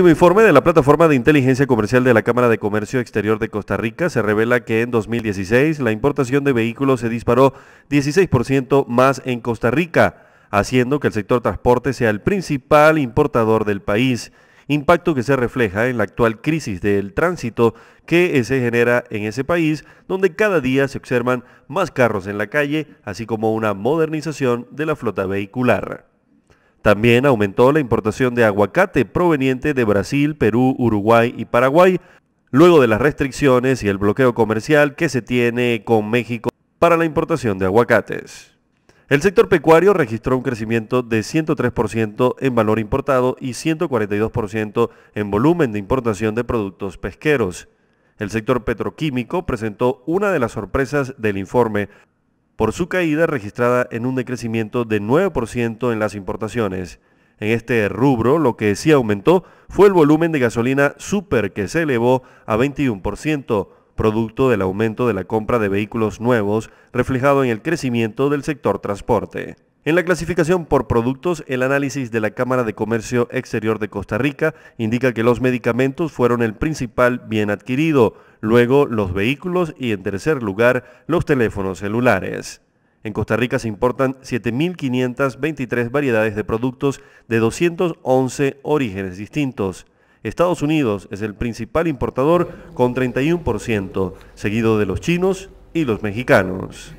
último informe de la plataforma de inteligencia comercial de la Cámara de Comercio Exterior de Costa Rica se revela que en 2016 la importación de vehículos se disparó 16% más en Costa Rica, haciendo que el sector transporte sea el principal importador del país, impacto que se refleja en la actual crisis del tránsito que se genera en ese país, donde cada día se observan más carros en la calle, así como una modernización de la flota vehicular. También aumentó la importación de aguacate proveniente de Brasil, Perú, Uruguay y Paraguay, luego de las restricciones y el bloqueo comercial que se tiene con México para la importación de aguacates. El sector pecuario registró un crecimiento de 103% en valor importado y 142% en volumen de importación de productos pesqueros. El sector petroquímico presentó una de las sorpresas del informe por su caída registrada en un decrecimiento de 9% en las importaciones. En este rubro lo que sí aumentó fue el volumen de gasolina super que se elevó a 21%, producto del aumento de la compra de vehículos nuevos reflejado en el crecimiento del sector transporte. En la clasificación por productos, el análisis de la Cámara de Comercio Exterior de Costa Rica indica que los medicamentos fueron el principal bien adquirido, luego los vehículos y en tercer lugar los teléfonos celulares. En Costa Rica se importan 7.523 variedades de productos de 211 orígenes distintos. Estados Unidos es el principal importador con 31%, seguido de los chinos y los mexicanos.